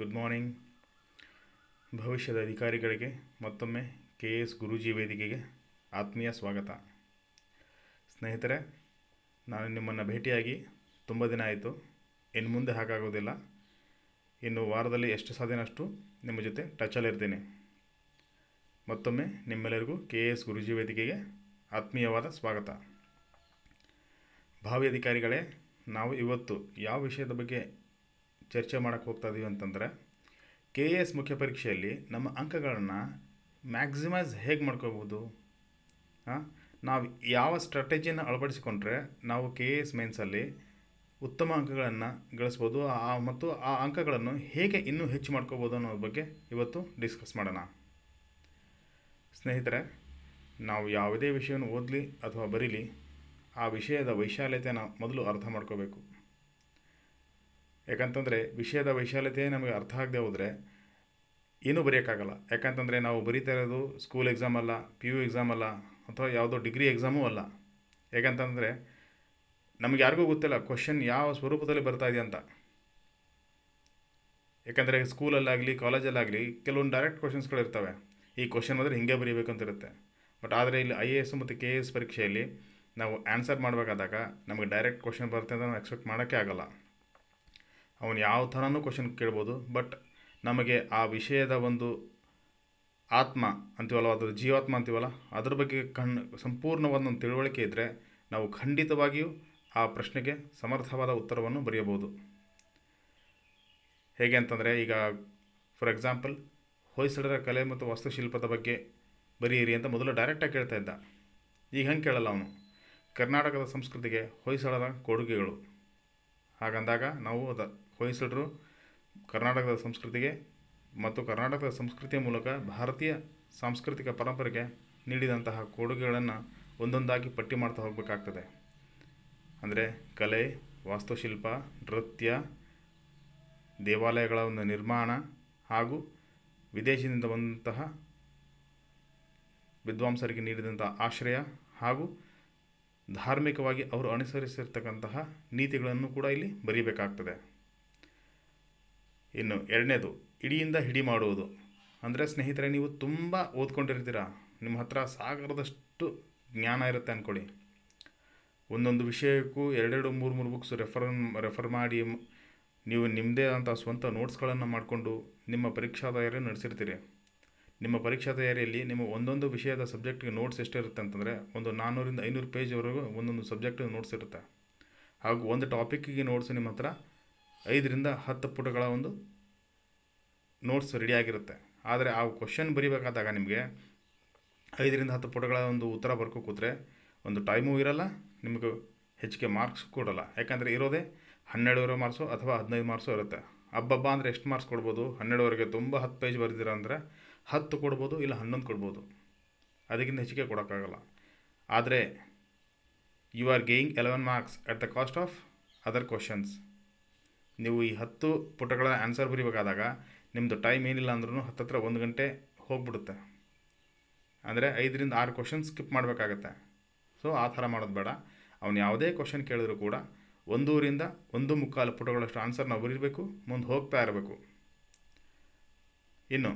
good morning ಭವಿಷ್ಯದ ಅಧಿಕಾರಿಗಳಿಗೆ ಮತ್ತೊಮ್ಮೆ ಕೆ ಎಸ್ ಗುರೂಜಿ ವೇದಿಕೆಗೆ ಆತ್ಮೀಯ ಸ್ವಾಗತ ಸ್ನೇಹಿತರೆ ನಾನು ನಿಮ್ಮನ್ನು ಭೇಟಿಯಾಗಿ ತುಂಬ ದಿನ ಆಯಿತು ಇನ್ನು ಮುಂದೆ ಹಾಗಾಗೋದಿಲ್ಲ ಇನ್ನು ವಾರದಲ್ಲಿ ಎಷ್ಟು ಸಾಧ್ಯನಷ್ಟು ನಿಮ್ಮ ಜೊತೆ ಟಚಲ್ಲಿರ್ತೀನಿ ಮತ್ತೊಮ್ಮೆ ನಿಮ್ಮೆಲ್ಲರಿಗೂ ಕೆ ಎಸ್ ಗುರುಜಿ ವೇದಿಕೆಗೆ ಆತ್ಮೀಯವಾದ ಸ್ವಾಗತ ಭಾವಿ ಅಧಿಕಾರಿಗಳೇ ನಾವು ಇವತ್ತು ಯಾವ ವಿಷಯದ ಬಗ್ಗೆ ಚರ್ಚೆ ಮಾಡೋಕ್ಕೆ ಹೋಗ್ತಾ ಇದ್ದೀವಿ ಅಂತಂದರೆ ಕೆ ಎ ಎಸ್ ಮುಖ್ಯ ಪರೀಕ್ಷೆಯಲ್ಲಿ ನಮ್ಮ ಅಂಕಗಳನ್ನು ಮ್ಯಾಕ್ಸಿಮೈಸ್ ಹೇಗೆ ಮಾಡ್ಕೋಬೋದು ಹಾಂ ನಾವು ಯಾವ ಸ್ಟ್ರಾಟಜಿಯನ್ನು ಅಳವಡಿಸಿಕೊಂಡ್ರೆ ನಾವು ಕೆ ಎ ಎಸ್ ಮೇನ್ಸಲ್ಲಿ ಉತ್ತಮ ಅಂಕಗಳನ್ನು ಗಳಿಸ್ಬೋದು ಆ ಮತ್ತು ಆ ಅಂಕಗಳನ್ನು ಹೇಗೆ ಇನ್ನೂ ಹೆಚ್ಚು ಮಾಡ್ಕೋಬೋದು ಅನ್ನೋ ಬಗ್ಗೆ ಇವತ್ತು ಡಿಸ್ಕಸ್ ಮಾಡೋಣ ಸ್ನೇಹಿತರೆ ನಾವು ಯಾವುದೇ ವಿಷಯವನ್ನು ಓದಲಿ ಅಥವಾ ಬರೀಲಿ ಆ ವಿಷಯದ ವೈಶಾಲ್ಯತೆಯನ್ನು ಮೊದಲು ಅರ್ಥ ಮಾಡ್ಕೋಬೇಕು ಯಾಕಂತಂದರೆ ವಿಷಯದ ವೈಶಾಲ್ಯತೆ ನಮಗೆ ಅರ್ಥ ಆಗದೆ ಹೋದರೆ ಏನೂ ಬರೆಯೋಕ್ಕಾಗಲ್ಲ ಯಾಕಂತಂದರೆ ನಾವು ಬರೀತಾ ಇರೋದು ಸ್ಕೂಲ್ ಎಕ್ಸಾಮ್ ಅಲ್ಲ ಪಿ ಯು ಎಕ್ಸಾಮ್ ಅಲ್ಲ ಅಥವಾ ಯಾವುದೋ ಡಿಗ್ರಿ ಎಕ್ಸಾಮೂ ಅಲ್ಲ ಯಾಕಂತಂದರೆ ನಮಗೆ ಯಾರಿಗೂ ಗೊತ್ತಿಲ್ಲ ಕ್ವಶನ್ ಯಾವ ಸ್ವರೂಪದಲ್ಲಿ ಬರ್ತಾ ಇದೆ ಅಂತ ಯಾಕಂದರೆ ಸ್ಕೂಲಲ್ಲಾಗಲಿ ಕಾಲೇಜಲ್ಲಾಗಲಿ ಕೆಲವೊಂದು ಡೈರೆಕ್ಟ್ ಕ್ವಶನ್ಸ್ಗಳಿರ್ತವೆ ಈ ಕ್ವಶನ್ ಬಂದರೆ ಹಿಂಗೆ ಬರೀಬೇಕಂತಿರುತ್ತೆ ಬಟ್ ಆದರೆ ಇಲ್ಲಿ ಐ ಎ ಎಸ್ ಮತ್ತು ಕೆ ಎ ಎಸ್ ಪರೀಕ್ಷೆಯಲ್ಲಿ ನಾವು ಆನ್ಸರ್ ಮಾಡಬೇಕಾದಾಗ ನಮಗೆ ಡೈರೆಕ್ಟ್ ಕ್ವಶನ್ ಬರುತ್ತೆ ಅಂತ ನಾವು ಎಕ್ಸ್ಪೆಕ್ಟ್ ಮಾಡೋಕ್ಕೆ ಆಗಲ್ಲ ಅವನು ಯಾವ ಥರನೂ ಕ್ವಶನ್ ಕೇಳ್ಬೋದು ಬಟ್ ನಮಗೆ ಆ ವಿಷಯದ ಒಂದು ಆತ್ಮ ಅಂತೀವಲ್ಲ ಅದರ ಜೀವಾತ್ಮ ಅಂತೀವಲ್ಲ ಅದ್ರ ಬಗ್ಗೆ ಕಣ್ ಒಂದು ತಿಳುವಳಿಕೆ ಇದ್ದರೆ ನಾವು ಖಂಡಿತವಾಗಿಯೂ ಆ ಪ್ರಶ್ನೆಗೆ ಸಮರ್ಥವಾದ ಉತ್ತರವನ್ನು ಬರೆಯಬಹುದು ಹೇಗೆ ಅಂತಂದರೆ ಈಗ ಫಾರ್ ಎಕ್ಸಾಂಪಲ್ ಹೊಯ್ಸಳರ ಕಲೆ ಮತ್ತು ವಾಸ್ತುಶಿಲ್ಪದ ಬಗ್ಗೆ ಬರೆಯಿರಿ ಅಂತ ಮೊದಲು ಡೈರೆಕ್ಟಾಗಿ ಕೇಳ್ತಾ ಇದ್ದ ಈಗ ಹೆಂಗೆ ಕೇಳಲ್ಲ ಅವನು ಕರ್ನಾಟಕದ ಸಂಸ್ಕೃತಿಗೆ ಹೊಯ್ಸಳರ ಕೊಡುಗೆಗಳು ಹಾಗಂದಾಗ ನಾವು ಅದ ಹೊಯ್ಸಳರು ಕರ್ನಾಟಕದ ಸಂಸ್ಕೃತಿಗೆ ಮತ್ತು ಕರ್ನಾಟಕದ ಸಂಸ್ಕೃತಿಯ ಮೂಲಕ ಭಾರತೀಯ ಸಾಂಸ್ಕೃತಿಕ ಪರಂಪರೆಗೆ ನೀಡಿದಂತಹ ಕೊಡುಗೆಗಳನ್ನು ಒಂದೊಂದಾಗಿ ಪಟ್ಟಿ ಮಾಡ್ತಾ ಹೋಗಬೇಕಾಗ್ತದೆ ಅಂದರೆ ಕಲೆ ವಾಸ್ತುಶಿಲ್ಪ ನೃತ್ಯ ದೇವಾಲಯಗಳ ಒಂದು ನಿರ್ಮಾಣ ಹಾಗೂ ವಿದೇಶದಿಂದ ಬಂದಂತಹ ವಿದ್ವಾಂಸರಿಗೆ ನೀಡಿದಂಥ ಆಶ್ರಯ ಹಾಗೂ ಧಾರ್ಮಿಕವಾಗಿ ಅವರು ಅನುಸರಿಸಿರ್ತಕ್ಕಂತಹ ನೀತಿಗಳನ್ನು ಕೂಡ ಇಲ್ಲಿ ಬರೀಬೇಕಾಗ್ತದೆ ಇನ್ನು ಎರಡನೇದು ಇಡಿಯಿಂದ ಹಿಡಿ ಮಾಡುವುದು ಅಂದರೆ ಸ್ನೇಹಿತರೆ ನೀವು ತುಂಬ ಓದ್ಕೊಂಡಿರ್ತೀರಾ ನಿಮ್ಮ ಹತ್ರ ಸಾಗರದಷ್ಟು ಜ್ಞಾನ ಇರುತ್ತೆ ಅಂದ್ಕೊಳ್ಳಿ ಒಂದೊಂದು ವಿಷಯಕ್ಕೂ ಎರಡೆರಡು ಮೂರು ಮೂರು ಬುಕ್ಸ್ ರೆಫರ್ ರೆಫರ್ ಮಾಡಿ ನೀವು ನಿಮ್ಮದೇ ಆದಂಥ ಸ್ವಂತ ನೋಟ್ಸ್ಗಳನ್ನು ಮಾಡಿಕೊಂಡು ನಿಮ್ಮ ಪರೀಕ್ಷಾ ತಯಾರಿ ನಡೆಸಿರ್ತೀರಿ ನಿಮ್ಮ ಪರೀಕ್ಷಾ ತಯಾರಿಯಲ್ಲಿ ನಿಮ್ಮ ಒಂದೊಂದು ವಿಷಯದ ಸಬ್ಜೆಕ್ಟ್ಗೆ ನೋಟ್ಸ್ ಎಷ್ಟಿರುತ್ತೆ ಅಂತಂದರೆ ಒಂದು ನಾನ್ನೂರಿಂದ ಐನೂರು ಪೇಜ್ವರೆಗೂ ಒಂದೊಂದು ಸಬ್ಜೆಕ್ಟ್ ನೋಟ್ಸ್ ಇರುತ್ತೆ ಹಾಗೂ ಒಂದು ಟಾಪಿಕ್ಕಿಗೆ ನೋಟ್ಸ್ ನಿಮ್ಮ ಹತ್ರ ಐದರಿಂದ ಹತ್ತು ಪುಟಗಳ ಒಂದು ನೋಟ್ಸ್ ರೆಡಿಯಾಗಿರುತ್ತೆ ಆದರೆ ಆ ಕ್ವಶನ್ ಬರಿಬೇಕಾದಾಗ ನಿಮಗೆ ಐದರಿಂದ ಹತ್ತು ಪುಟಗಳ ಒಂದು ಉತ್ತರ ಬರ್ಕೋ ಕೂತ್ರೆ ಒಂದು ಟೈಮೂ ಇರಲ್ಲ ನಿಮಗೆ ಹೆಚ್ಚಿಗೆ ಮಾರ್ಕ್ಸ್ ಕೊಡಲ್ಲ ಯಾಕಂದರೆ ಇರೋದೇ ಹನ್ನೆರಡುವರೆ ಮಾರ್ಕ್ಸು ಅಥವಾ ಹದಿನೈದು ಮಾರ್ಕ್ಸು ಇರುತ್ತೆ ಹಬ್ಬಬ್ಬ ಅಂದರೆ ಎಷ್ಟು ಮಾರ್ಕ್ಸ್ ಕೊಡ್ಬೋದು ಹನ್ನೆರಡುವರೆಗೆ ತುಂಬ ಹತ್ತು ಪೇಜ್ ಬರೆದಿರ ಅಂದರೆ ಹತ್ತು ಕೊಡ್ಬೋದು ಇಲ್ಲ ಹನ್ನೊಂದು ಕೊಡ್ಬೋದು ಅದಕ್ಕಿಂತ ಹೆಚ್ಚಿಗೆ ಕೊಡೋಕ್ಕಾಗಲ್ಲ ಆದರೆ you are gaining eleven marks at the cost of other questions ನೀವು ಈ ಹತ್ತು ಪುಟಗಳ ಆನ್ಸರ್ ಬರಿಬೇಕಾದಾಗ ನಿಮ್ಮದು ಟೈಮ್ ಏನಿಲ್ಲ ಅಂದ್ರೂ ಹತ್ತತ್ರ ಒಂದು ಗಂಟೆ ಹೋಗ್ಬಿಡುತ್ತೆ ಅಂದರೆ ಐದರಿಂದ ಆರು ಕ್ವಶನ್ ಸ್ಕಿಪ್ ಮಾಡಬೇಕಾಗತ್ತೆ ಸೊ ಆ ಥರ ಮಾಡೋದು ಬೇಡ ಅವನು ಯಾವುದೇ ಕ್ವಶನ್ ಕೇಳಿದ್ರು ಕೂಡ ಒಂದೂರಿಂದ ಒಂದು ಮುಕ್ಕಾಲು ಪುಟಗಳಷ್ಟು ಆನ್ಸರ್ ನಾವು ಬರೀಬೇಕು ಮುಂದೆ ಹೋಗ್ತಾ ಇರಬೇಕು ಇನ್ನು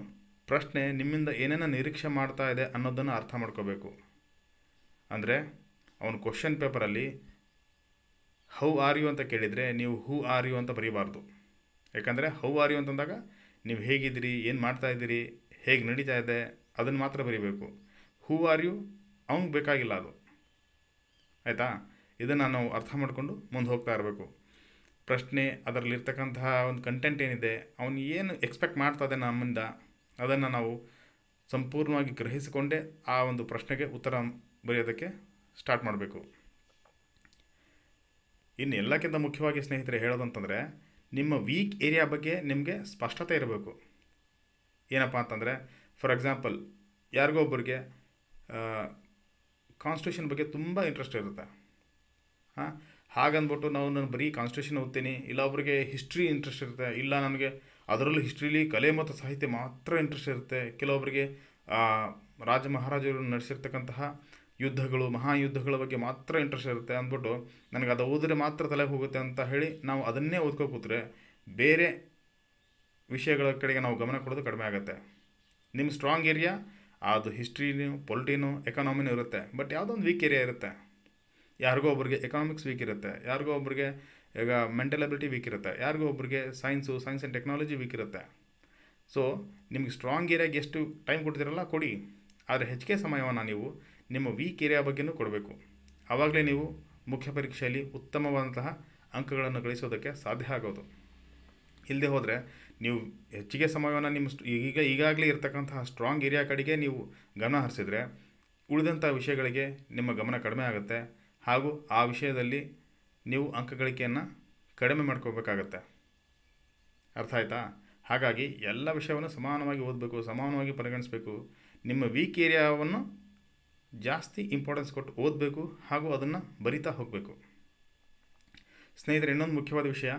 ಪ್ರಶ್ನೆ ನಿಮ್ಮಿಂದ ಏನೇನೋ ನಿರೀಕ್ಷೆ ಮಾಡ್ತಾ ಇದೆ ಅನ್ನೋದನ್ನು ಅರ್ಥ ಮಾಡ್ಕೋಬೇಕು ಅಂದರೆ ಅವನು ಕ್ವಶನ್ ಪೇಪರಲ್ಲಿ ಹೌ ಆರ್ ಯು ಅಂತ ಕೇಳಿದರೆ ನೀವು ಹೂ ಆರ್ ಯು ಅಂತ ಬರೀಬಾರ್ದು ಯಾಕಂದರೆ ಹೌ ಆರ್ ಯು ಅಂತಂದಾಗ ನೀವು ಹೇಗಿದ್ದೀರಿ ಏನು ಮಾಡ್ತಾ ಇದ್ದೀರಿ ಹೇಗೆ ನಡೀತಾ ಇದೆ ಅದನ್ನು ಮಾತ್ರ ಬರೀಬೇಕು ಹೂ ಆರ್ ಯು ಅವ್ನಿಗೆ ಬೇಕಾಗಿಲ್ಲ ಅದು ಆಯಿತಾ ಇದನ್ನು ನಾವು ಅರ್ಥ ಮಾಡಿಕೊಂಡು ಮುಂದೆ ಹೋಗ್ತಾ ಇರಬೇಕು ಪ್ರಶ್ನೆ ಅದರಲ್ಲಿರ್ತಕ್ಕಂತಹ ಒಂದು ಕಂಟೆಂಟ್ ಏನಿದೆ ಅವನು ಏನು ಎಕ್ಸ್ಪೆಕ್ಟ್ ಮಾಡ್ತಾ ಇದೆ ನಮ್ಮಿಂದ ಅದನ್ನು ನಾವು ಸಂಪೂರ್ಣವಾಗಿ ಗ್ರಹಿಸಿಕೊಂಡೇ ಆ ಒಂದು ಪ್ರಶ್ನೆಗೆ ಉತ್ತರ ಬರೆಯೋದಕ್ಕೆ ಸ್ಟಾರ್ಟ್ ಮಾಡಬೇಕು ಇನ್ನು ಎಲ್ಲಕ್ಕಿಂತ ಮುಖ್ಯವಾಗಿ ಸ್ನೇಹಿತರೆ ಹೇಳೋದಂತಂದರೆ ನಿಮ್ಮ ವೀಕ್ ಏರಿಯಾ ಬಗ್ಗೆ ನಿಮಗೆ ಸ್ಪಷ್ಟತೆ ಇರಬೇಕು ಏನಪ್ಪ ಅಂತಂದರೆ ಫಾರ್ ಎಕ್ಸಾಂಪಲ್ ಯಾರಿಗೋ ಒಬ್ಬರಿಗೆ ಕಾನ್ಸ್ಟಿಟ್ಯೂಷನ್ ಬಗ್ಗೆ ತುಂಬ ಇಂಟ್ರೆಸ್ಟ್ ಇರುತ್ತೆ ಹಾಂ ಹಾಗಂದ್ಬಿಟ್ಟು ನಾವು ನಾನು ಬರೀ ಕಾನ್ಸ್ಟಿಟ್ಯೂಷನ್ ಓದ್ತೀನಿ ಇಲ್ಲ ಒಬ್ಬರಿಗೆ ಹಿಸ್ಟ್ರಿ ಇಂಟ್ರೆಸ್ಟ್ ಇರುತ್ತೆ ಇಲ್ಲ ನನಗೆ ಅದರಲ್ಲೂ ಹಿಸ್ಟ್ರಿಲಿ ಕಲೆ ಮತ್ತು ಸಾಹಿತ್ಯ ಮಾತ್ರ ಇಂಟ್ರೆಸ್ಟ್ ಇರುತ್ತೆ ಕೆಲವೊಬ್ಬರಿಗೆ ರಾಜ ಮಹಾರಾಜರು ನಡೆಸಿರ್ತಕ್ಕಂತಹ ಯುದ್ಧಗಳು ಮಹಾಯುದ್ಧಗಳ ಬಗ್ಗೆ ಮಾತ್ರ ಇಂಟ್ರೆಸ್ಟ್ ಇರುತ್ತೆ ಅಂದ್ಬಿಟ್ಟು ನನಗೆ ಅದು ಓದಿದ್ರೆ ಮಾತ್ರ ತಲೆಗೆ ಹೋಗುತ್ತೆ ಅಂತ ಹೇಳಿ ನಾವು ಅದನ್ನೇ ಓದ್ಕೋ ಕೂತ್ರೆ ಬೇರೆ ವಿಷಯಗಳ ಕಡೆಗೆ ನಾವು ಗಮನ ಕೊಡೋದು ಕಡಿಮೆ ಆಗುತ್ತೆ ನಿಮ್ಮ ಸ್ಟ್ರಾಂಗ್ ಏರಿಯಾ ಅದು ಹಿಸ್ಟ್ರಿನೂ ಪೊಲಿಟಿನೂ ಎಕನಾಮಿನೂ ಇರುತ್ತೆ ಬಟ್ ಯಾವುದೋ ಒಂದು ವೀಕ್ ಏರಿಯಾ ಇರುತ್ತೆ ಯಾರಿಗೋ ಒಬ್ಬರಿಗೆ ಎಕನಾಮಿಕ್ಸ್ ವೀಕ್ ಇರುತ್ತೆ ಯಾರಿಗೋ ಒಬ್ಬರಿಗೆ ಈಗ ಮೆಂಟಲ್ ಅಬಿಲಿಟಿ ವೀಕ್ ಇರುತ್ತೆ ಯಾರಿಗೋ ಒಬ್ಬರಿಗೆ science science and technology week ಇರುತ್ತೆ ಸೊ ನಿಮಗೆ ಸ್ಟ್ರಾಂಗ್ ಏರಿಯಾಗೆ ಎಷ್ಟು ಟೈಮ್ ಕೊಡ್ತೀರಲ್ಲ ಕೊಡಿ ಆದರೆ ಹೆಚ್ಚಿಗೆ ಸಮಯವನ್ನು ನೀವು ನಿಮ್ಮ ವೀಕ್ ಏರಿಯಾ ಬಗ್ಗೆಯೂ ಕೊಡಬೇಕು ಆವಾಗಲೇ ನೀವು ಮುಖ್ಯ ಪರೀಕ್ಷೆಯಲ್ಲಿ ಉತ್ತಮವಾದಂತಹ ಅಂಕಗಳನ್ನು ಗಳಿಸೋದಕ್ಕೆ ಸಾಧ್ಯ ಆಗೋದು ಇಲ್ಲದೆ ಹೋದರೆ ನೀವು ಹೆಚ್ಚಿಗೆ ಸಮಯವನ್ನು ನಿಮ್ಮ ಈಗ ಈಗಾಗಲೇ ಇರತಕ್ಕಂತಹ ಸ್ಟ್ರಾಂಗ್ ಏರಿಯಾ ಕಡೆಗೆ ನೀವು ಗಮನ ಹರಿಸಿದರೆ ಉಳಿದಂಥ ವಿಷಯಗಳಿಗೆ ನಿಮ್ಮ ಗಮನ ಕಡಿಮೆ ಆಗುತ್ತೆ ಹಾಗೂ ಆ ವಿಷಯದಲ್ಲಿ ನೀವು ಅಂಕಗಳಿಕೆಯನ್ನು ಕಡಿಮೆ ಮಾಡ್ಕೋಬೇಕಾಗತ್ತೆ ಅರ್ಥ ಆಯಿತಾ ಹಾಗಾಗಿ ಎಲ್ಲ ವಿಷಯವನ್ನು ಸಮಾನವಾಗಿ ಓದಬೇಕು ಸಮಾನವಾಗಿ ಪರಿಗಣಿಸಬೇಕು ನಿಮ್ಮ ವೀಕ್ ಏರಿಯಾವನ್ನು ಜಾಸ್ತಿ ಇಂಪಾರ್ಟೆನ್ಸ್ ಕೊಟ್ಟು ಓದಬೇಕು ಹಾಗೂ ಅದನ್ನು ಬರಿತಾ ಹೋಗಬೇಕು ಸ್ನೇಹಿತರೆ ಇನ್ನೊಂದು ಮುಖ್ಯವಾದ ವಿಷಯ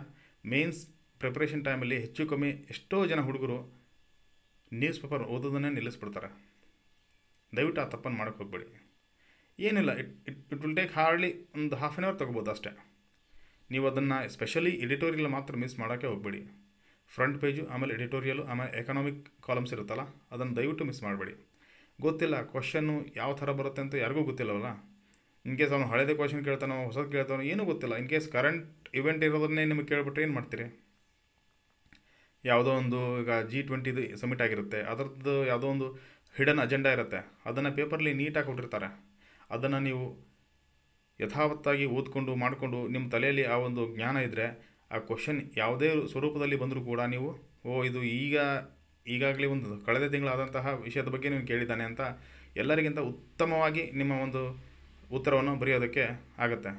ಮೇನ್ಸ್ ಪ್ರಿಪ್ರೇಷನ್ ಟೈಮಲ್ಲಿ ಹೆಚ್ಚು ಕಮ್ಮಿ ಎಷ್ಟೋ ಜನ ಹುಡುಗರು ನ್ಯೂಸ್ ಪೇಪರ್ ಓದೋದನ್ನೇ ನಿಲ್ಲಿಸ್ಬಿಡ್ತಾರೆ ದಯವಿಟ್ಟು ಆ ತಪ್ಪನ್ನು ಮಾಡೋಕ್ಕೆ ಹೋಗ್ಬೇಡಿ ಏನಿಲ್ಲ it it it will take hardly ಒಂದು ಹಾಫ್ ಆನ್ ಅವರ್ ತೊಗೋಬೋದು ಅಷ್ಟೇ ನೀವು ಅದನ್ನು ಎಸ್ಪೆಷಲಿ ಎಡಿಟೋರಿಯಲ್ ಮಾತ್ರ ಮಿಸ್ ಮಾಡೋಕ್ಕೆ ಹೋಗಬೇಡಿ ಫ್ರಂಟ್ ಪೇಜು ಆಮೇಲೆ ಎಡಿಟೋರಿಯಲು ಆಮೇಲೆ ಎಕನಾಮಿಕ್ ಕಾಲಮ್ಸ್ ಇರುತ್ತಲ್ಲ ಅದನ್ನು ದಯವಿಟ್ಟು ಮಿಸ್ ಮಾಡಬೇಡಿ ಗೊತ್ತಿಲ್ಲ ಕ್ವಶನ್ನು ಯಾವ ಥರ ಬರುತ್ತೆ ಅಂತ ಯಾರಿಗೂ ಗೊತ್ತಿಲ್ಲವಲ್ಲ ಇನ್ ಕೇಸ್ ಅವನು ಹಳೆಯದೇ ಕ್ವಶನ್ ಕೇಳ್ತಾನೋ ಹೊಸದು ಕೇಳ್ತಾನೋ ಏನೂ ಗೊತ್ತಿಲ್ಲ ಇನ್ ಕೇಸ್ ಕರೆಂಟ್ ಇವೆಂಟ್ ಇರೋದನ್ನೇ ನಿಮಗೆ ಕೇಳ್ಬಿಟ್ರೆ ಏನು ಮಾಡ್ತೀರಿ ಯಾವುದೋ ಒಂದು ಈಗ ಜಿ ಟ್ವೆಂಟಿದು ಸಬ್ಮಿಟ್ ಆಗಿರುತ್ತೆ ಅದರದ್ದು ಯಾವುದೋ ಒಂದು ಹಿಡನ್ ಅಜೆಂಡಾ ಇರುತ್ತೆ ಅದನ್ನು ಪೇಪರ್ಲಿ ನೀಟಾಗಿ ಕೊಟ್ಟಿರ್ತಾರೆ ಅದನ್ನು ನೀವು ಯಥಾವತ್ತಾಗಿ ಓದ್ಕೊಂಡು ಮಾಡಿಕೊಂಡು ನಿಮ್ಮ ತಲೆಯಲ್ಲಿ ಆ ಒಂದು ಜ್ಞಾನ ಇದ್ದರೆ ಆ ಕ್ವಶನ್ ಯಾವುದೇ ಸ್ವರೂಪದಲ್ಲಿ ಬಂದರೂ ಕೂಡ ನೀವು ಓ ಇದು ಈಗ ಈಗಾಗಲೇ ಒಂದು ಕಳೆದ ತಿಂಗಳಾದಂತಹ ವಿಷಯದ ಬಗ್ಗೆ ನೀವು ಕೇಳಿದ್ದಾನೆ ಅಂತ ಎಲ್ಲರಿಗಿಂತ ಉತ್ತಮವಾಗಿ ನಿಮ್ಮ ಒಂದು ಉತ್ತರವನ್ನು ಬರೆಯೋದಕ್ಕೆ ಆಗುತ್ತೆ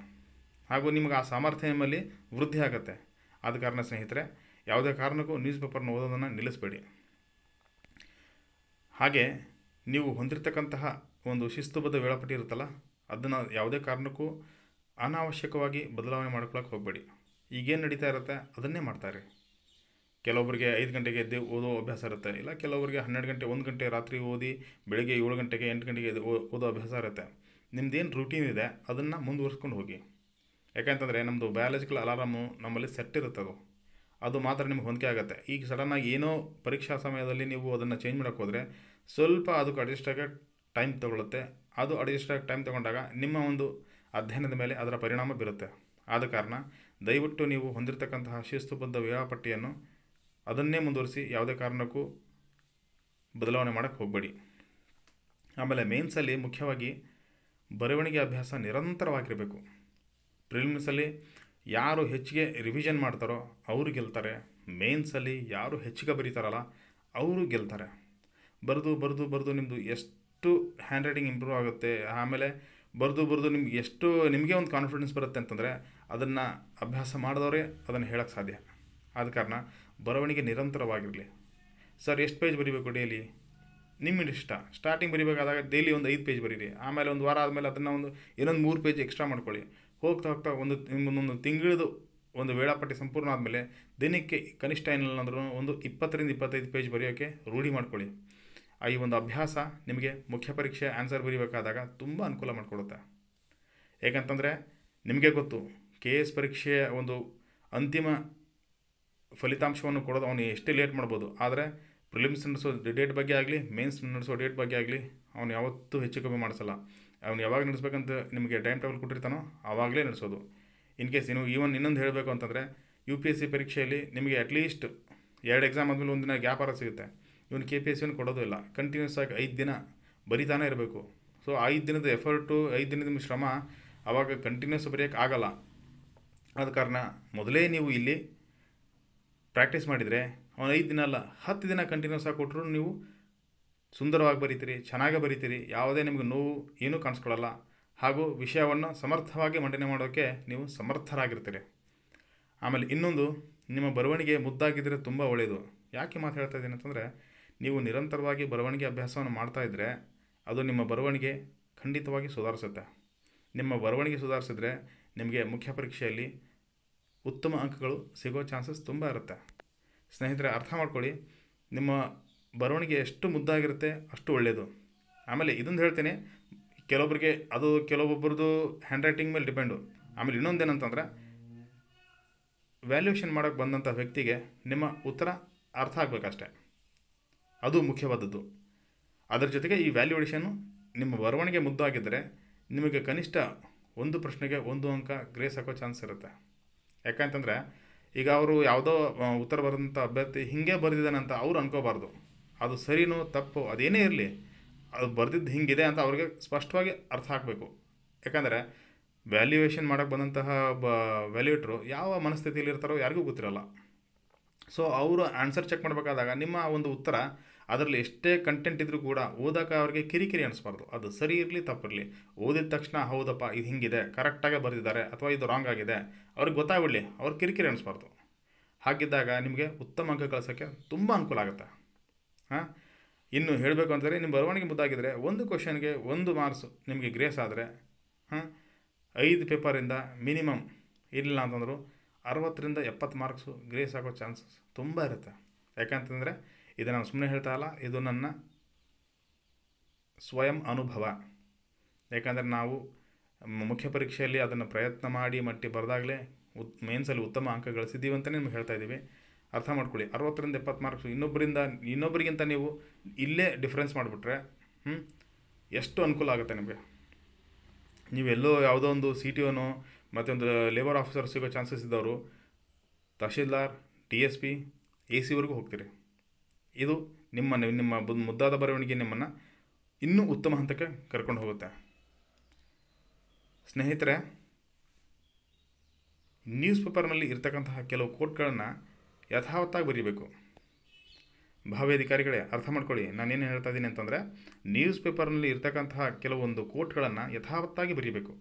ಹಾಗೂ ನಿಮಗೆ ಆ ಸಾಮರ್ಥ್ಯ ನಿಮ್ಮಲ್ಲಿ ವೃದ್ಧಿ ಆಗುತ್ತೆ ಆದ ಕಾರಣ ಸ್ನೇಹಿತರೆ ಯಾವುದೇ ಕಾರಣಕ್ಕೂ ನ್ಯೂಸ್ ಪೇಪರ್ನ ಓದೋದನ್ನು ನಿಲ್ಲಿಸಬೇಡಿ ಹಾಗೆ ನೀವು ಹೊಂದಿರತಕ್ಕಂತಹ ಒಂದು ಶಿಸ್ತುಬದ್ಧ ವೇಳಾಪಟ್ಟಿ ಇರುತ್ತಲ್ಲ ಅದನ್ನು ಯಾವುದೇ ಕಾರಣಕ್ಕೂ ಅನಾವಶ್ಯಕವಾಗಿ ಬದಲಾವಣೆ ಮಾಡ್ಕೊಳಕ್ಕೆ ಹೋಗಬೇಡಿ ಈಗೇನು ನಡೀತಾ ಇರುತ್ತೆ ಅದನ್ನೇ ಮಾಡ್ತಾರೆ ಕೆಲವೊಬ್ಬರಿಗೆ ಐದು ಗಂಟೆಗೆ ಎದ್ದು ಓದೋ ಅಭ್ಯಾಸ ಇರುತ್ತೆ ಇಲ್ಲ ಕೆಲವೊಬ್ಬರಿಗೆ ಹನ್ನೆರಡು ಗಂಟೆ ಒಂದು ಗಂಟೆ ರಾತ್ರಿ ಓದಿ ಬೆಳಗ್ಗೆ ಏಳು ಗಂಟೆಗೆ ಎಂಟು ಗಂಟೆಗೆ ಓದೋ ಅಭ್ಯಾಸ ಇರುತ್ತೆ ನಿಮ್ಮದೇನು ರೂಟೀನ್ ಇದೆ ಅದನ್ನು ಮುಂದುವರ್ಸ್ಕೊಂಡು ಹೋಗಿ ಯಾಕೆಂತಂದರೆ ನಮ್ಮದು ಬಯಾಲಜಿಕಲ್ ಅಲಾರಾಮು ನಮ್ಮಲ್ಲಿ ಸೆಟ್ ಇರುತ್ತೆ ಅದು ಅದು ಮಾತ್ರ ನಿಮ್ಗೆ ಹೊಂದಿಕೆ ಆಗುತ್ತೆ ಈಗ ಸಡನ್ನಾಗಿ ಏನೋ ಪರೀಕ್ಷಾ ಸಮಯದಲ್ಲಿ ನೀವು ಅದನ್ನು ಚೇಂಜ್ ಮಾಡೋಕ್ಕೆ ಹೋದರೆ ಸ್ವಲ್ಪ ಅದಕ್ಕೆ ಅಡ್ಜಸ್ಟ್ ಆಗಿ ಟೈಮ್ ತೊಗೊಳುತ್ತೆ ಅದು ಅಡ್ಜಸ್ಟ್ ಆಗಿ ಟೈಮ್ ತೊಗೊಂಡಾಗ ನಿಮ್ಮ ಒಂದು ಅಧ್ಯಯನದ ಮೇಲೆ ಅದರ ಪರಿಣಾಮ ಬೀರುತ್ತೆ ಆದ ಕಾರಣ ದಯವಿಟ್ಟು ನೀವು ಹೊಂದಿರತಕ್ಕಂತಹ ಶಿಸ್ತುಬದ್ಧ ವೇಳಾಪಟ್ಟಿಯನ್ನು ಅದನ್ನೇ ಮುಂದುವರಿಸಿ ಯಾವುದೇ ಕಾರಣಕ್ಕೂ ಬದಲಾವಣೆ ಮಾಡೋಕ್ಕೆ ಹೋಗಬೇಡಿ ಆಮೇಲೆ ಮೇನ್ಸಲ್ಲಿ ಮುಖ್ಯವಾಗಿ ಬರವಣಿಗೆ ಅಭ್ಯಾಸ ನಿರಂತರವಾಗಿರಬೇಕು ಪ್ರಿಲಿಮ್ಸಲ್ಲಿ ಯಾರು ಹೆಚ್ಚಿಗೆ ರಿವಿಷನ್ ಮಾಡ್ತಾರೋ ಅವರು ಗೆಲ್ತಾರೆ ಮೇನ್ಸಲ್ಲಿ ಯಾರು ಹೆಚ್ಚಿಗೆ ಬರೀತಾರಲ್ಲ ಅವರು ಗೆಲ್ತಾರೆ ಬರೆದು ಬರೆದು ಬರೆದು ನಿಮ್ಮದು ಎಷ್ಟು ಹ್ಯಾಂಡ್ ರೈಟಿಂಗ್ ಇಂಪ್ರೂವ್ ಆಗುತ್ತೆ ಆಮೇಲೆ ಬರೆದು ಬರೆದು ನಿಮ್ಗೆ ಎಷ್ಟು ನಿಮಗೆ ಒಂದು ಕಾನ್ಫಿಡೆನ್ಸ್ ಬರುತ್ತೆ ಅಂತಂದರೆ ಅದನ್ನು ಅಭ್ಯಾಸ ಮಾಡಿದವರೇ ಅದನ್ನು ಹೇಳೋಕ್ಕೆ ಸಾಧ್ಯ ಆದ ಕಾರಣ ಬರವಣಿಗೆ ನಿರಂತರವಾಗಿರಲಿ ಸರ್ ಎಷ್ಟು ಪೇಜ್ ಬರಿಬೇಕು ಡೈಲಿ ನಿಮ್ಮ ಇಷ್ಟ ಸ್ಟಾರ್ಟಿಂಗ್ ಬರಿಬೇಕಾದಾಗ ಡೈಲಿ ಒಂದು ಐದು ಪೇಜ್ ಬರೀರಿ ಆಮೇಲೆ ಒಂದು ವಾರ ಆದಮೇಲೆ ಅದನ್ನು ಒಂದು ಇನ್ನೊಂದು ಮೂರು ಪೇಜ್ ಎಕ್ಸ್ಟ್ರಾ ಮಾಡ್ಕೊಳ್ಳಿ ಹೋಗ್ತಾ ಹೋಗ್ತಾ ಒಂದು ಒಂದೊಂದು ತಿಂಗಳದು ಒಂದು ವೇಳಾಪಟ್ಟಿ ಸಂಪೂರ್ಣ ಆದಮೇಲೆ ದಿನಕ್ಕೆ ಕನಿಷ್ಠ ಏನಿಲ್ಲ ಒಂದು ಇಪ್ಪತ್ತರಿಂದ ಇಪ್ಪತ್ತೈದು ಪೇಜ್ ಬರೆಯೋಕ್ಕೆ ರೂಢಿ ಮಾಡ್ಕೊಳ್ಳಿ ಆ ಈ ಒಂದು ಅಭ್ಯಾಸ ನಿಮಗೆ ಮುಖ್ಯ ಪರೀಕ್ಷೆ ಆನ್ಸರ್ ಬರೀಬೇಕಾದಾಗ ತುಂಬ ಅನುಕೂಲ ಮಾಡಿಕೊಡುತ್ತೆ ಏಕಂತಂದರೆ ನಿಮಗೆ ಗೊತ್ತು ಕೆ ಎ ಎಸ್ ಪರೀಕ್ಷೆಯ ಒಂದು ಅಂತಿಮ ಫಲಿತಾಂಶವನ್ನು ಕೊಡೋದು ಅವನು ಎಷ್ಟೇ ಲೇಟ್ ಮಾಡ್ಬೋದು ಆದರೆ ಪ್ರಿಲಿಮ್ಸ್ ನಡೆಸೋ ಡೇಟ್ ಬಗ್ಗೆ ಆಗಲಿ ಮೇನ್ಸ್ ನಡೆಸೋ ಡೇಟ್ ಬಗ್ಗೆ ಆಗಲಿ ಅವ್ನು ಯಾವತ್ತೂ ಹೆಚ್ಚು ಕಮ್ಮಿ ಮಾಡಿಸಲ್ಲ ಅವ್ನು ಯಾವಾಗ ನಡೆಸ್ಬೇಕಂತ ನಿಮಗೆ ಟೈಮ್ ಟೇಬಲ್ ಕೊಟ್ಟಿರ್ತಾನೋ ಆವಾಗಲೇ ನಡೆಸೋದು ಇನ್ ಕೇಸ್ ನೀವು ಈವನ್ ಇನ್ನೊಂದು ಹೇಳಬೇಕು ಅಂತಂದರೆ ಯು ಪಿ ಎಸ್ ಸಿ ಪರೀಕ್ಷೆಯಲ್ಲಿ ನಿಮಗೆ ಅಟ್ಲೀಸ್ಟ್ ಎರಡು ಎಕ್ಸಾಮ್ ಆದಮೇಲೆ ಒಂದಿನ ಗ್ಯಾಪ್ ಆರ ಸಿಗುತ್ತೆ ಇವನು ಕೆ ಪಿ ಎಸ್ ಸಿನ ಕೊಡೋದು ಇಲ್ಲ ಕಂಟಿನ್ಯೂಸ್ ಆಗಿ ಐದು ದಿನ ಬರಿತಾನೆ ಇರಬೇಕು ಸೊ ಐದು ದಿನದ ಎಫರ್ಟು ಐದು ದಿನದ ಶ್ರಮ ಆವಾಗ ಕಂಟಿನ್ಯೂಸ್ ಬರೆಯೋಕ್ಕಾಗಲ್ಲ ಆದ ಕಾರಣ ಮೊದಲೇ ನೀವು ಇಲ್ಲಿ ಪ್ರಾಕ್ಟೀಸ್ ಮಾಡಿದರೆ ಅವನು ಐದು ದಿನ ಅಲ್ಲ ಹತ್ತು ದಿನ ಕಂಟಿನ್ಯೂಸ್ ಆಗಿ ಕೊಟ್ಟರು ನೀವು ಸುಂದರವಾಗಿ ಬರೀತೀರಿ ಚೆನ್ನಾಗೇ ಬರೀತೀರಿ ಯಾವುದೇ ನಿಮಗೆ ನೋವು ಏನೂ ಕಾಣಿಸ್ಕೊಳ್ಳಲ್ಲ ಹಾಗೂ ವಿಷಯವನ್ನು ಸಮರ್ಥವಾಗಿ ಮಂಡನೆ ಮಾಡೋಕ್ಕೆ ನೀವು ಸಮರ್ಥರಾಗಿರ್ತೀರಿ ಆಮೇಲೆ ಇನ್ನೊಂದು ನಿಮ್ಮ ಬರವಣಿಗೆ ಮುದ್ದಾಗಿದ್ದರೆ ತುಂಬ ಒಳ್ಳೆಯದು ಯಾಕೆ ಮಾತು ಹೇಳ್ತಾ ಇದ್ದೀನಿ ಅಂತಂದರೆ ನೀವು ನಿರಂತರವಾಗಿ ಬರವಣಿಗೆ ಅಭ್ಯಾಸವನ್ನು ಇದ್ದರೆ ಅದು ನಿಮ್ಮ ಬರವಣಿಗೆ ಖಂಡಿತವಾಗಿ ಸುಧಾರಿಸುತ್ತೆ ನಿಮ್ಮ ಬರವಣಿಗೆ ಸುಧಾರಿಸಿದ್ರೆ ನಿಮಗೆ ಮುಖ್ಯ ಪರೀಕ್ಷೆಯಲ್ಲಿ ಉತ್ತಮ ಅಂಕಗಳು ಸಿಗೋ ಚಾನ್ಸಸ್ ತುಂಬ ಇರುತ್ತೆ ಸ್ನೇಹಿತರೆ ಅರ್ಥ ಮಾಡ್ಕೊಳ್ಳಿ ನಿಮ್ಮ ಬರವಣಿಗೆ ಎಷ್ಟು ಮುದ್ದಾಗಿರುತ್ತೆ ಅಷ್ಟು ಒಳ್ಳೆಯದು ಆಮೇಲೆ ಇದೊಂದು ಹೇಳ್ತೀನಿ ಕೆಲವೊಬ್ಬರಿಗೆ ಅದು ಕೆಲವೊಬ್ಬರದ್ದು ಹ್ಯಾಂಡ್ ರೈಟಿಂಗ್ ಮೇಲೆ ಡಿಪೆಂಡು ಆಮೇಲೆ ಇನ್ನೊಂದು ವ್ಯಾಲ್ಯೂಯೇಷನ್ ಮಾಡೋಕ್ಕೆ ಬಂದಂಥ ವ್ಯಕ್ತಿಗೆ ನಿಮ್ಮ ಉತ್ತರ ಅರ್ಥ ಆಗಬೇಕಷ್ಟೆ ಅದು ಮುಖ್ಯವಾದದ್ದು ಅದರ ಜೊತೆಗೆ ಈ ವ್ಯಾಲ್ಯೂಯೇಷನ್ನು ನಿಮ್ಮ ಬರವಣಿಗೆ ಮುದ್ದಾಗಿದ್ದರೆ ನಿಮಗೆ ಕನಿಷ್ಠ ಒಂದು ಪ್ರಶ್ನೆಗೆ ಒಂದು ಅಂಕ ಗ್ರೇಸ್ ಹಾಕೋ ಚಾನ್ಸ್ ಇರುತ್ತೆ ಯಾಕಂತಂದರೆ ಈಗ ಅವರು ಯಾವುದೋ ಉತ್ತರ ಬರೆದಂಥ ಅಭ್ಯರ್ಥಿ ಬರೆದಿದ್ದಾನೆ ಬರೆದಿದ್ದಾನಂತ ಅವ್ರು ಅನ್ಕೋಬಾರ್ದು ಅದು ಸರಿನೋ ತಪ್ಪು ಅದೇನೇ ಇರಲಿ ಅದು ಬರೆದಿದ್ದು ಹಿಂಗಿದೆ ಅಂತ ಅವ್ರಿಗೆ ಸ್ಪಷ್ಟವಾಗಿ ಅರ್ಥ ಆಗಬೇಕು ಯಾಕಂದರೆ ವ್ಯಾಲ್ಯೂಯೇಷನ್ ಮಾಡೋಕ್ಕೆ ಬಂದಂತಹ ಬ ವ್ಯಾಲ್ಯೂಟ್ರು ಯಾವ ಮನಸ್ಥಿತಿಯಲ್ಲಿ ಯಾರಿಗೂ ಗೊತ್ತಿರಲ್ಲ ಸೊ ಅವರು ಆನ್ಸರ್ ಚೆಕ್ ಮಾಡಬೇಕಾದಾಗ ನಿಮ್ಮ ಒಂದು ಉತ್ತರ ಅದರಲ್ಲಿ ಎಷ್ಟೇ ಕಂಟೆಂಟ್ ಇದ್ದರೂ ಕೂಡ ಓದೋಕೆ ಅವ್ರಿಗೆ ಕಿರಿಕಿರಿ ಅನಿಸ್ಬಾರ್ದು ಅದು ಸರಿ ಇರಲಿ ತಪ್ಪಿರಲಿ ಓದಿದ ತಕ್ಷಣ ಹೌದಪ್ಪ ಇದು ಹಿಂಗಿದೆ ಕರೆಕ್ಟಾಗೆ ಬರೆದಿದ್ದಾರೆ ಅಥವಾ ಇದು ರಾಂಗ್ ಆಗಿದೆ ಅವ್ರಿಗೆ ಗೊತ್ತಾಗ್ಬಿಡಲಿ ಅವ್ರು ಕಿರಿಕಿರಿ ಅನಿಸ್ಬಾರ್ದು ಹಾಗಿದ್ದಾಗ ನಿಮಗೆ ಉತ್ತಮ ಅಂಕ ಕಳಿಸೋಕ್ಕೆ ತುಂಬ ಅನುಕೂಲ ಆಗುತ್ತೆ ಹಾಂ ಇನ್ನು ಹೇಳಬೇಕು ಅಂತಂದರೆ ನಿಮ್ಮ ಬರವಣಿಗೆ ಮುದ್ದಾಗಿದ್ದರೆ ಒಂದು ಕ್ವಶನ್ಗೆ ಒಂದು ಮಾರ್ಕ್ಸ್ ನಿಮಗೆ ಗ್ರೇಸ್ ಆದರೆ ಹಾಂ ಐದು ಪೇಪರಿಂದ ಮಿನಿಮಮ್ ಇರಲಿಲ್ಲ ಅಂತಂದ್ರೂ ಅರವತ್ತರಿಂದ ಎಪ್ಪತ್ತು ಮಾರ್ಕ್ಸು ಗ್ರೇಸ್ ಆಗೋ ಚಾನ್ಸಸ್ ತುಂಬ ಇರುತ್ತೆ ಯಾಕಂತಂದರೆ ಇದು ನಾನು ಸುಮ್ಮನೆ ಹೇಳ್ತಾ ಇಲ್ಲ ಇದು ನನ್ನ ಸ್ವಯಂ ಅನುಭವ ಯಾಕಂದರೆ ನಾವು ಮುಖ್ಯ ಪರೀಕ್ಷೆಯಲ್ಲಿ ಅದನ್ನು ಪ್ರಯತ್ನ ಮಾಡಿ ಮಟ್ಟಿ ಬರೆದಾಗಲೇ ಉತ್ ಮೇನ್ಸಲ್ಲಿ ಉತ್ತಮ ಅಂಕ ಗಳಿಸಿದ್ದೀವಿ ಅಂತಲೇ ನಿಮ್ಗೆ ಹೇಳ್ತಾ ಇದ್ದೀವಿ ಅರ್ಥ ಮಾಡ್ಕೊಳ್ಳಿ ಅರವತ್ತರಿಂದ ಎಪ್ಪತ್ತು ಮಾರ್ಕ್ಸ್ ಇನ್ನೊಬ್ಬರಿಂದ ಇನ್ನೊಬ್ಬರಿಗಿಂತ ನೀವು ಇಲ್ಲೇ ಡಿಫ್ರೆನ್ಸ್ ಮಾಡಿಬಿಟ್ರೆ ಹ್ಞೂ ಎಷ್ಟು ಅನುಕೂಲ ಆಗುತ್ತೆ ನಿಮಗೆ ನೀವೆಲ್ಲೋ ಯಾವುದೋ ಒಂದು ಸಿ ಟಿ ಮತ್ತು ಮತ್ತೊಂದು ಲೇಬರ್ ಆಫೀಸರ್ ಸಿಗೋ ಚಾನ್ಸಸ್ ಇದ್ದವರು tahsildar D S P A ಸಿವರೆಗೂ ಹೋಗ್ತೀರಿ ಇದು ನಿಮ್ಮ ನಿಮ್ಮ ಮುದ್ದಾದ ಬರವಣಿಗೆ ನಿಮ್ಮನ್ನು ಇನ್ನೂ ಉತ್ತಮ ಹಂತಕ್ಕೆ ಕರ್ಕೊಂಡು ಹೋಗುತ್ತೆ ಸ್ನೇಹಿತರೆ ನ್ಯೂಸ್ ಪೇಪರ್ನಲ್ಲಿ ಇರ್ತಕ್ಕಂತಹ ಕೆಲವು ಕೋಟ್ಗಳನ್ನು ಯಥಾವತ್ತಾಗಿ ಬರೀಬೇಕು ಭಾವಿ ಅಧಿಕಾರಿಗಳೇ ಅರ್ಥ ಮಾಡ್ಕೊಳ್ಳಿ ನಾನೇನು ಹೇಳ್ತಾ ಇದ್ದೀನಿ ಅಂತಂದರೆ ನ್ಯೂಸ್ ಪೇಪರ್ನಲ್ಲಿ ಇರ್ತಕ್ಕಂತಹ ಕೆಲವೊಂದು ಕೋಟ್ಗಳನ್ನು ಯಥಾವತ್ತಾಗಿ ಬರೀಬೇಕು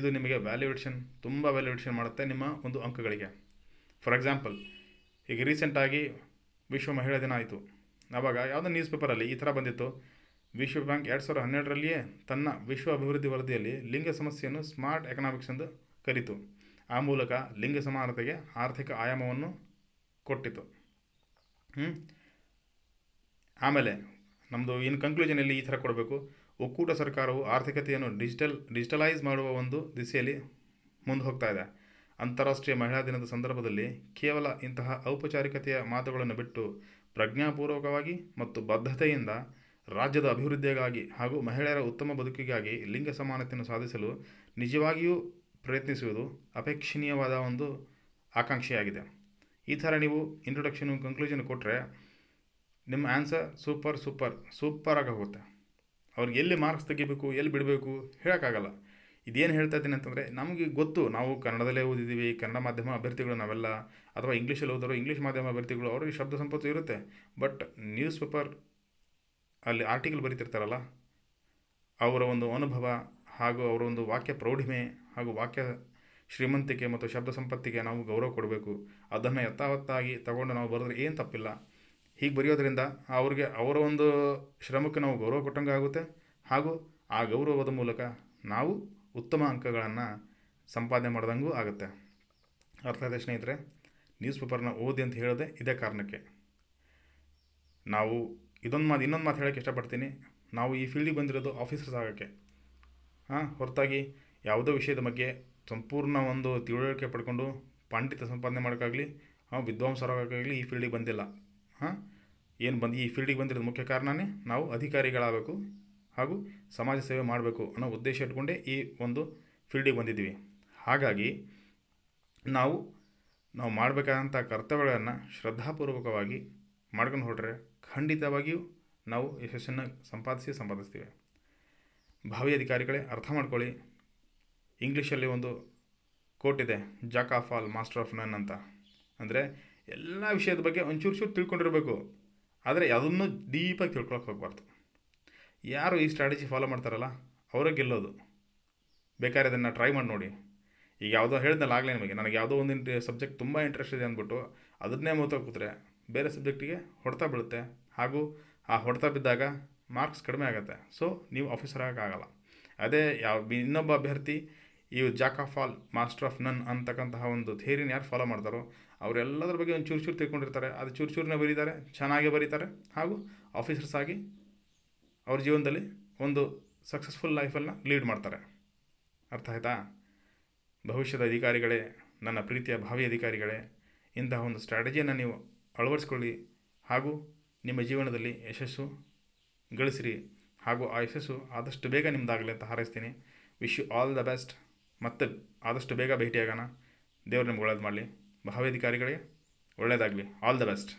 ಇದು ನಿಮಗೆ ವ್ಯಾಲ್ಯೂಯೇಷನ್ ತುಂಬ ವ್ಯಾಲ್ಯೂಯೇಷನ್ ಮಾಡುತ್ತೆ ನಿಮ್ಮ ಒಂದು ಅಂಕಗಳಿಗೆ ಫಾರ್ ಎಕ್ಸಾಂಪಲ್ ಈಗ ರೀಸೆಂಟಾಗಿ ವಿಶ್ವ ಮಹಿಳಾ ದಿನ ಆಯಿತು ಆವಾಗ ಯಾವುದೋ ನ್ಯೂಸ್ ಪೇಪರಲ್ಲಿ ಈ ಥರ ಬಂದಿತ್ತು ವಿಶ್ವ ಬ್ಯಾಂಕ್ ಎರಡು ಸಾವಿರದ ಹನ್ನೆರಡರಲ್ಲಿಯೇ ತನ್ನ ವಿಶ್ವ ಅಭಿವೃದ್ಧಿ ವರದಿಯಲ್ಲಿ ಲಿಂಗ ಸಮಸ್ಯೆಯನ್ನು ಸ್ಮಾರ್ಟ್ ಎಕನಾಮಿಕ್ಸ್ ಎಂದು ಕರೀತು ಆ ಮೂಲಕ ಲಿಂಗ ಸಮಾನತೆಗೆ ಆರ್ಥಿಕ ಆಯಾಮವನ್ನು ಕೊಟ್ಟಿತು ಆಮೇಲೆ ನಮ್ಮದು ಏನು ಕನ್ಕ್ಲೂಷನಲ್ಲಿ ಈ ಥರ ಕೊಡಬೇಕು ಒಕ್ಕೂಟ ಸರ್ಕಾರವು ಆರ್ಥಿಕತೆಯನ್ನು ಡಿಜಿಟಲ್ ಡಿಜಿಟಲೈಸ್ ಮಾಡುವ ಒಂದು ದಿಸೆಯಲ್ಲಿ ಮುಂದೆ ಹೋಗ್ತಾ ಇದೆ ಅಂತಾರಾಷ್ಟ್ರೀಯ ಮಹಿಳಾ ದಿನದ ಸಂದರ್ಭದಲ್ಲಿ ಕೇವಲ ಇಂತಹ ಔಪಚಾರಿಕತೆಯ ಮಾತುಗಳನ್ನು ಬಿಟ್ಟು ಪ್ರಜ್ಞಾಪೂರ್ವಕವಾಗಿ ಮತ್ತು ಬದ್ಧತೆಯಿಂದ ರಾಜ್ಯದ ಅಭಿವೃದ್ಧಿಗಾಗಿ ಹಾಗೂ ಮಹಿಳೆಯರ ಉತ್ತಮ ಬದುಕಿಗಾಗಿ ಲಿಂಗ ಸಮಾನತೆಯನ್ನು ಸಾಧಿಸಲು ನಿಜವಾಗಿಯೂ ಪ್ರಯತ್ನಿಸುವುದು ಅಪೇಕ್ಷಣೀಯವಾದ ಒಂದು ಆಕಾಂಕ್ಷೆಯಾಗಿದೆ ಈ ಥರ ನೀವು ಇಂಟ್ರೊಡಕ್ಷನು ಕಂಕ್ಲೂಷನ್ ಕೊಟ್ಟರೆ ನಿಮ್ಮ ಆನ್ಸರ್ ಸೂಪರ್ ಸೂಪರ್ ಸೂಪರಾಗಿ ಹೋಗುತ್ತೆ ಅವ್ರಿಗೆ ಎಲ್ಲಿ ಮಾರ್ಕ್ಸ್ ತೆಗಿಬೇಕು ಎಲ್ಲಿ ಬಿಡಬೇಕು ಹೇಳೋಕ್ಕಾಗಲ್ಲ ಇದೇನು ಹೇಳ್ತಾ ಇದ್ದೀನಿ ಅಂತಂದರೆ ನಮಗೆ ಗೊತ್ತು ನಾವು ಕನ್ನಡದಲ್ಲೇ ಓದಿದ್ದೀವಿ ಕನ್ನಡ ಮಾಧ್ಯಮ ಅಭ್ಯರ್ಥಿಗಳು ನಾವೆಲ್ಲ ಅಥವಾ ಇಂಗ್ಲೀಷಲ್ಲಿ ಓದೋರು ಇಂಗ್ಲೀಷ್ ಮಾಧ್ಯಮ ಅಭ್ಯರ್ಥಿಗಳು ಅವ್ರಿಗೆ ಶಬ್ದ ಸಂಪತ್ತು ಇರುತ್ತೆ ಬಟ್ ನ್ಯೂಸ್ ಪೇಪರ್ ಅಲ್ಲಿ ಆರ್ಟಿಕಲ್ ಬರಿತಿರ್ತಾರಲ್ಲ ಅವರ ಒಂದು ಅನುಭವ ಹಾಗೂ ಅವರ ಒಂದು ವಾಕ್ಯ ಪ್ರೌಢಿಮೆ ಹಾಗೂ ವಾಕ್ಯ ಶ್ರೀಮಂತಿಕೆ ಮತ್ತು ಶಬ್ದ ಸಂಪತ್ತಿಗೆ ನಾವು ಗೌರವ ಕೊಡಬೇಕು ಅದನ್ನು ಯಥಾವತ್ತಾಗಿ ತಗೊಂಡು ನಾವು ಬರೆದ್ರೆ ಏನು ತಪ್ಪಿಲ್ಲ ಹೀಗೆ ಬರೆಯೋದ್ರಿಂದ ಅವ್ರಿಗೆ ಅವರ ಒಂದು ಶ್ರಮಕ್ಕೆ ನಾವು ಗೌರವ ಕೊಟ್ಟಂಗೆ ಆಗುತ್ತೆ ಹಾಗೂ ಆ ಗೌರವದ ಮೂಲಕ ನಾವು ಉತ್ತಮ ಅಂಕಗಳನ್ನು ಸಂಪಾದನೆ ಮಾಡ್ದಂಗೂ ಆಗುತ್ತೆ ಅರ್ಥ ಸ್ನೇಹಿತರೆ ನ್ಯೂಸ್ ಪೇಪರ್ನ ಓದಿ ಅಂತ ಹೇಳಿದೆ ಇದೇ ಕಾರಣಕ್ಕೆ ನಾವು ಇದೊಂದು ಮಾತು ಇನ್ನೊಂದು ಮಾತು ಹೇಳೋಕ್ಕೆ ಇಷ್ಟಪಡ್ತೀನಿ ನಾವು ಈ ಫೀಲ್ಡಿಗೆ ಬಂದಿರೋದು ಆಫೀಸರ್ಸ್ ಆಗೋಕ್ಕೆ ಹಾಂ ಹೊರತಾಗಿ ಯಾವುದೋ ವಿಷಯದ ಬಗ್ಗೆ ಸಂಪೂರ್ಣ ಒಂದು ತಿಳುವಳಿಕೆ ಪಡ್ಕೊಂಡು ಪಾಂಡಿತ್ಯ ಸಂಪಾದನೆ ಮಾಡೋಕ್ಕಾಗಲಿ ಹಾಂ ವಿದ್ವಾಂಸರಾಗಲಿ ಈ ಫೀಲ್ಡಿಗೆ ಬಂದಿಲ್ಲ ಹಾಂ ಏನು ಬಂದು ಈ ಫೀಲ್ಡಿಗೆ ಬಂದಿರೋದು ಮುಖ್ಯ ಕಾರಣವೇ ನಾವು ಅಧಿಕಾರಿಗಳಾಗಬೇಕು ಹಾಗೂ ಸಮಾಜ ಸೇವೆ ಮಾಡಬೇಕು ಅನ್ನೋ ಉದ್ದೇಶ ಇಟ್ಕೊಂಡೇ ಈ ಒಂದು ಫೀಲ್ಡಿಗೆ ಬಂದಿದ್ದೀವಿ ಹಾಗಾಗಿ ನಾವು ನಾವು ಮಾಡಬೇಕಾದಂಥ ಕರ್ತವ್ಯಗಳನ್ನು ಶ್ರದ್ಧಾಪೂರ್ವಕವಾಗಿ ಮಾಡ್ಕೊಂಡು ಹೊರಟ್ರೆ ಖಂಡಿತವಾಗಿಯೂ ನಾವು ಯಶಸ್ಸನ್ನು ಸಂಪಾದಿಸಿ ಸಂಪಾದಿಸ್ತೀವಿ ಭಾವಿ ಅಧಿಕಾರಿಗಳೇ ಅರ್ಥ ಮಾಡ್ಕೊಳ್ಳಿ ಇಂಗ್ಲೀಷಲ್ಲಿ ಒಂದು ಕೋಟ್ ಇದೆ jack of all master of none ಅಂತ ಅಂದರೆ ಎಲ್ಲ ವಿಷಯದ ಬಗ್ಗೆ ಒಂಚೂರು ಚೂರು ತಿಳ್ಕೊಂಡಿರಬೇಕು ಆದರೆ ಯಾವುದನ್ನು ಡೀಪಾಗಿ ತಿಳ್ಕೊಳಕ್ಕೆ ಹೋಗಬಾರ್ದು ಯಾರು ಈ ಸ್ಟ್ರಾಟಜಿ ಫಾಲೋ ಮಾಡ್ತಾರಲ್ಲ ಅವರೇ ಗೆಲ್ಲೋದು ಬೇಕಾದ್ರೆ ಅದನ್ನು ಟ್ರೈ ಮಾಡಿ ನೋಡಿ ಈಗ ಯಾವುದೋ ಹೇಳ್ದಲ್ಲ ಆಗಲೇ ನಿಮಗೆ ನನಗೆ ಯಾವುದೋ ಒಂದು ಸಬ್ಜೆಕ್ಟ್ ತುಂಬ ಇಂಟ್ರೆಸ್ಟ್ ಇದೆ ಅಂದ್ಬಿಟ್ಟು ಅದನ್ನೇ ಮೂತ ಕೂತ್ರೆ ಬೇರೆ ಸಬ್ಜೆಕ್ಟಿಗೆ ಹೊಡ್ತಾ ಬೀಳುತ್ತೆ ಹಾಗೂ ಆ ಹೊಡೆತ ಬಿದ್ದಾಗ ಮಾರ್ಕ್ಸ್ ಕಡಿಮೆ ಆಗುತ್ತೆ ಸೊ ನೀವು ಆಫೀಸರ್ ಆಗೋಕ್ಕಾಗಲ್ಲ ಅದೇ ಯಾವ ಇನ್ನೊಬ್ಬ ಅಭ್ಯರ್ಥಿ ಈ jack of all master of none ಅಂತಕ್ಕಂತಹ ಒಂದು ಥೇರಿನ ಯಾರು ಫಾಲೋ ಮಾಡ್ತಾರೋ ಅವರೆಲ್ಲದರ ಬಗ್ಗೆ ಒಂದು ಚೂರು ಚೂರು ತಿಳ್ಕೊಂಡಿರ್ತಾರೆ ಅದು ಚೂರು ಚೂರನ್ನ ಬರೀತಾರೆ ಚೆನ್ನಾಗೇ ಬರೀತಾರೆ ಹಾಗೂ ಆಫೀಸರ್ಸ್ ಆಗಿ ಅವ್ರ ಜೀವನದಲ್ಲಿ ಒಂದು ಸಕ್ಸಸ್ಫುಲ್ ಲೈಫನ್ನು ಲೀಡ್ ಮಾಡ್ತಾರೆ ಅರ್ಥ ಆಯ್ತಾ ಭವಿಷ್ಯದ ಅಧಿಕಾರಿಗಳೇ ನನ್ನ ಪ್ರೀತಿಯ ಭಾವಿ ಅಧಿಕಾರಿಗಳೇ ಇಂತಹ ಒಂದು ಸ್ಟ್ರಾಟಜಿಯನ್ನು ನೀವು ಅಳವಡಿಸ್ಕೊಳ್ಳಿ ಹಾಗೂ ನಿಮ್ಮ ಜೀವನದಲ್ಲಿ ಯಶಸ್ಸು ಗಳಿಸಿರಿ ಹಾಗೂ ಆ ಯಶಸ್ಸು ಆದಷ್ಟು ಬೇಗ ನಿಮ್ಮದಾಗಲಿ ಅಂತ ಹಾರೈಸ್ತೀನಿ wish you all the best ಮತ್ತೆ ಆದಷ್ಟು ಬೇಗ ಭೇಟಿಯಾಗೋಣ ದೇವರು ನಿಮ್ಗೆ ಒಳ್ಳೇದು ಮಾಡಲಿ ಭಾವಿ ಅಧಿಕಾರಿಗಳೇ ಒಳ್ಳೆಯದಾಗಲಿ ಆಲ್ ದ ಬೆಸ್ಟ್